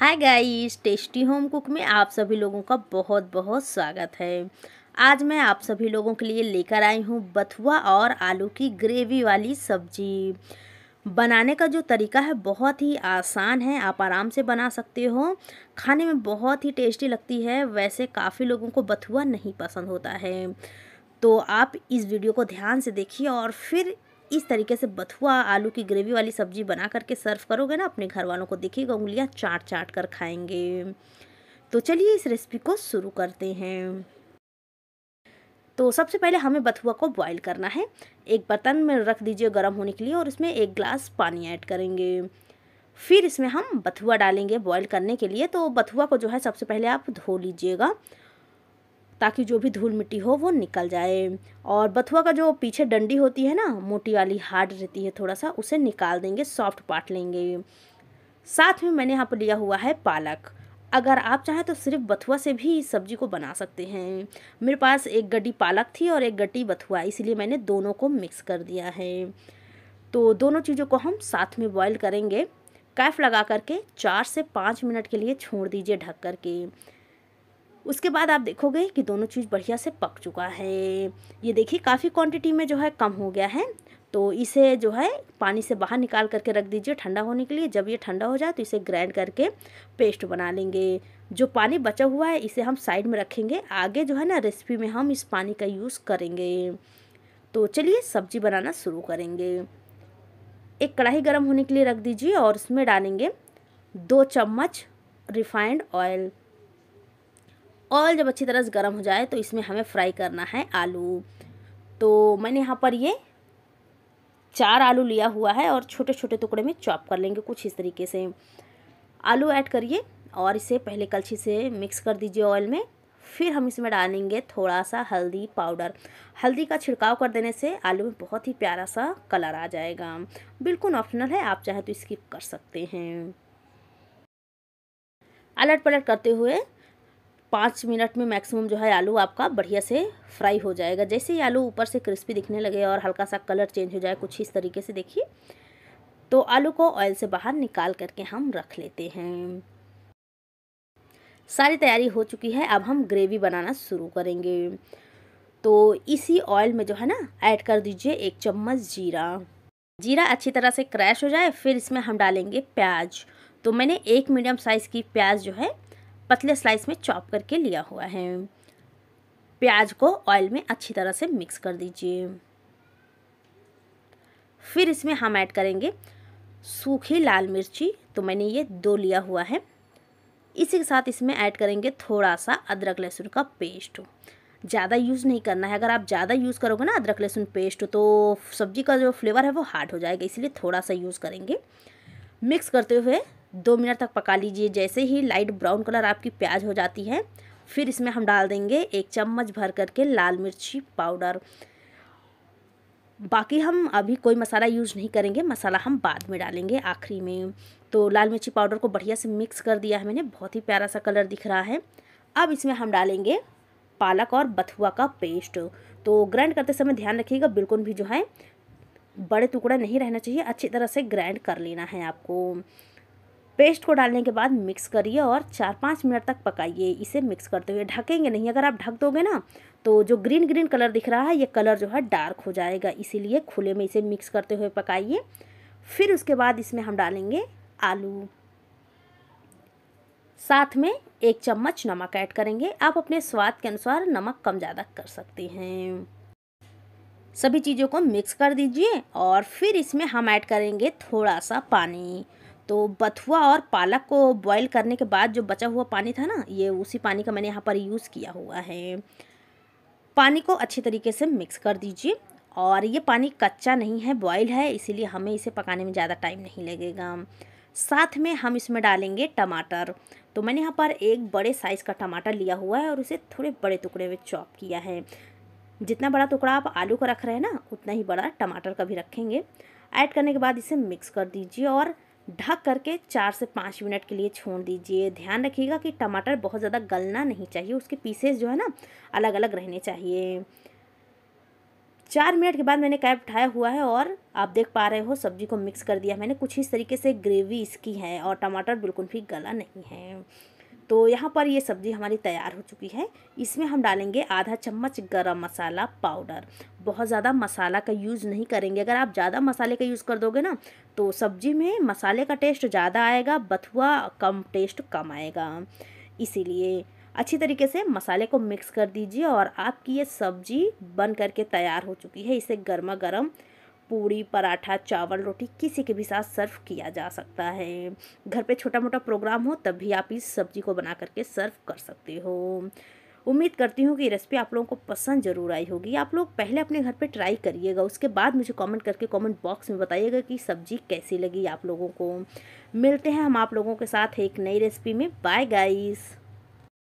हाय guys tasty home cook में आप सभी लोगों का बहुत बहुत स्वागत है आज मैं आप सभी लोगों के लिए लेकर आई हूँ बथुआ और आलू की ग्रेवी वाली सब्जी बनाने का जो तरीका है बहुत ही आसान है आप आराम से बना सकते हो खाने में बहुत ही टेस्टी लगती है वैसे काफ़ी लोगों को बथुआ नहीं पसंद होता है तो आप इस वीडियो को ध्यान से देखिए और फिर इस तरीके से बथुआ आलू की ग्रेवी वाली सब्जी बना करके सर्व करोगे ना अपने घर वालों को देखिएगा उंगलियाँ चाट चाट कर खाएंगे तो चलिए इस रेसिपी को शुरू करते हैं तो सबसे पहले हमें बथुआ को बॉईल करना है एक बर्तन में रख दीजिए गर्म होने के लिए और इसमें एक ग्लास पानी ऐड करेंगे फिर इसमें हम बथुआ डालेंगे बॉईल करने के लिए तो बथुआ को जो है सबसे पहले आप धो लीजिएगा ताकि जो भी धूल मिट्टी हो वो निकल जाए और बथुआ का जो पीछे डंडी होती है ना मोटी वाली हार्ड रहती है थोड़ा सा उसे निकाल देंगे सॉफ्ट पाट लेंगे साथ में मैंने यहाँ पर लिया हुआ है पालक अगर आप चाहें तो सिर्फ बथुआ से भी सब्जी को बना सकते हैं मेरे पास एक गड्डी पालक थी और एक गड्डी बथुआ इसलिए मैंने दोनों को मिक्स कर दिया है तो दोनों चीज़ों को हम साथ में बॉईल करेंगे कैफ लगा करके चार से पाँच मिनट के लिए छोड़ दीजिए ढक करके उसके बाद आप देखोगे कि दोनों चीज़ बढ़िया से पक चुका है ये देखिए काफ़ी क्वांटिटी में जो है कम हो गया है तो इसे जो है पानी से बाहर निकाल करके रख दीजिए ठंडा होने के लिए जब ये ठंडा हो जाए तो इसे ग्राइंड करके पेस्ट बना लेंगे जो पानी बचा हुआ है इसे हम साइड में रखेंगे आगे जो है ना रेसिपी में हम इस पानी का यूज़ करेंगे तो चलिए सब्जी बनाना शुरू करेंगे एक कढ़ाई गर्म होने के लिए रख दीजिए और उसमें डालेंगे दो चम्मच रिफाइंड ऑयल ऑयल जब अच्छी तरह से गर्म हो जाए तो इसमें हमें फ्राई करना है आलू तो मैंने यहाँ पर ये चार आलू लिया हुआ है और छोटे छोटे टुकड़े में चॉप कर लेंगे कुछ इस तरीके से आलू ऐड करिए और इसे पहले कलछी से मिक्स कर दीजिए ऑयल में फिर हम इसमें डालेंगे थोड़ा सा हल्दी पाउडर हल्दी का छिड़काव कर देने से आलू में बहुत ही प्यारा सा कलर आ जाएगा बिल्कुल ऑप्शनल है आप चाहे तो स्किप कर सकते हैं अलट पलट करते हुए पाँच मिनट में मैक्सिमम जो है आलू आपका बढ़िया से फ्राई हो जाएगा जैसे ही आलू ऊपर से क्रिस्पी दिखने लगे और हल्का सा कलर चेंज हो जाए कुछ इस तरीके से देखिए तो आलू को ऑयल से बाहर निकाल करके हम रख लेते हैं सारी तैयारी हो चुकी है अब हम ग्रेवी बनाना शुरू करेंगे तो इसी ऑयल में जो है ना ऐड कर दीजिए एक चम्मच जीरा जीरा अच्छी तरह से क्रैश हो जाए फिर इसमें हम डालेंगे प्याज तो मैंने एक मीडियम साइज़ की प्याज जो है पतले स्लाइस में चॉप करके लिया हुआ है प्याज को ऑयल में अच्छी तरह से मिक्स कर दीजिए फिर इसमें हम ऐड करेंगे सूखी लाल मिर्ची तो मैंने ये दो लिया हुआ है इसी के साथ इसमें ऐड करेंगे थोड़ा सा अदरक लहसुन का पेस्ट ज़्यादा यूज़ नहीं करना है अगर आप ज़्यादा यूज़ करोगे ना अदरक लहसुन पेस्ट तो सब्ज़ी का जो फ्लेवर है वो हार्ड हो जाएगा इसलिए थोड़ा सा यूज़ करेंगे मिक्स करते हुए दो मिनट तक पका लीजिए जैसे ही लाइट ब्राउन कलर आपकी प्याज हो जाती है फिर इसमें हम डाल देंगे एक चम्मच भर करके लाल मिर्ची पाउडर बाकी हम अभी कोई मसाला यूज़ नहीं करेंगे मसाला हम बाद में डालेंगे आखिरी में तो लाल मिर्ची पाउडर को बढ़िया से मिक्स कर दिया है मैंने बहुत ही प्यारा सा कलर दिख रहा है अब इसमें हम डालेंगे पालक और बथुआ का पेस्ट तो ग्राइंड करते समय ध्यान रखिएगा बिल्कुल भी जो है बड़े टुकड़ा नहीं रहना चाहिए अच्छी तरह से ग्राइंड कर लेना है आपको पेस्ट को डालने के बाद मिक्स करिए और चार पाँच मिनट तक पकाइए इसे मिक्स करते हुए ढकेंगे नहीं अगर आप ढक दोगे ना तो जो ग्रीन ग्रीन कलर दिख रहा है ये कलर जो है डार्क हो जाएगा इसीलिए खुले में इसे मिक्स करते हुए पकाइए फिर उसके बाद इसमें हम डालेंगे आलू साथ में एक चम्मच नमक ऐड करेंगे आप अपने स्वाद के अनुसार नमक कम ज़्यादा कर सकते हैं सभी चीज़ों को मिक्स कर दीजिए और फिर इसमें हम ऐड करेंगे थोड़ा सा पानी तो बथुआ और पालक को बॉईल करने के बाद जो बचा हुआ पानी था ना ये उसी पानी का मैंने यहाँ पर यूज़ किया हुआ है पानी को अच्छी तरीके से मिक्स कर दीजिए और ये पानी कच्चा नहीं है बॉयल है इसीलिए हमें इसे पकाने में ज़्यादा टाइम नहीं लगेगा साथ में हम इसमें डालेंगे टमाटर तो मैंने यहाँ पर एक बड़े साइज़ का टमाटर लिया हुआ है और उसे थोड़े बड़े टुकड़े में चॉप किया है जितना बड़ा टुकड़ा आप आलू का रख रहे हैं ना उतना ही बड़ा टमाटर का भी रखेंगे ऐड करने के बाद इसे मिक्स कर दीजिए और ढक करके चार से पाँच मिनट के लिए छोड़ दीजिए ध्यान रखिएगा कि टमाटर बहुत ज़्यादा गलना नहीं चाहिए उसके पीसेस जो है ना अलग अलग रहने चाहिए चार मिनट के बाद मैंने कैप उठाया हुआ है और आप देख पा रहे हो सब्जी को मिक्स कर दिया मैंने कुछ इस तरीके से ग्रेवी इसकी है और टमाटर बिल्कुल भी गला नहीं है तो यहाँ पर ये सब्ज़ी हमारी तैयार हो चुकी है इसमें हम डालेंगे आधा चम्मच गरम मसाला पाउडर बहुत ज़्यादा मसाला का यूज़ नहीं करेंगे अगर आप ज़्यादा मसाले का यूज़ कर दोगे ना तो सब्ज़ी में मसाले का टेस्ट ज़्यादा आएगा बथुआ कम टेस्ट कम आएगा इसीलिए अच्छी तरीके से मसाले को मिक्स कर दीजिए और आपकी ये सब्ज़ी बन करके तैयार हो चुकी है इसे गर्मा गर्म पूड़ी पराठा चावल रोटी किसी के भी साथ सर्व किया जा सकता है घर पे छोटा मोटा प्रोग्राम हो तब भी आप इस सब्ज़ी को बना करके सर्व कर सकते हो उम्मीद करती हूँ कि ये रेसिपी आप लोगों को पसंद जरूर आई होगी आप लोग पहले अपने घर पे ट्राई करिएगा उसके बाद मुझे कमेंट करके कमेंट बॉक्स में बताइएगा कि सब्ज़ी कैसी लगी आप लोगों को मिलते हैं हम आप लोगों के साथ एक नई रेसिपी में बाय गाइस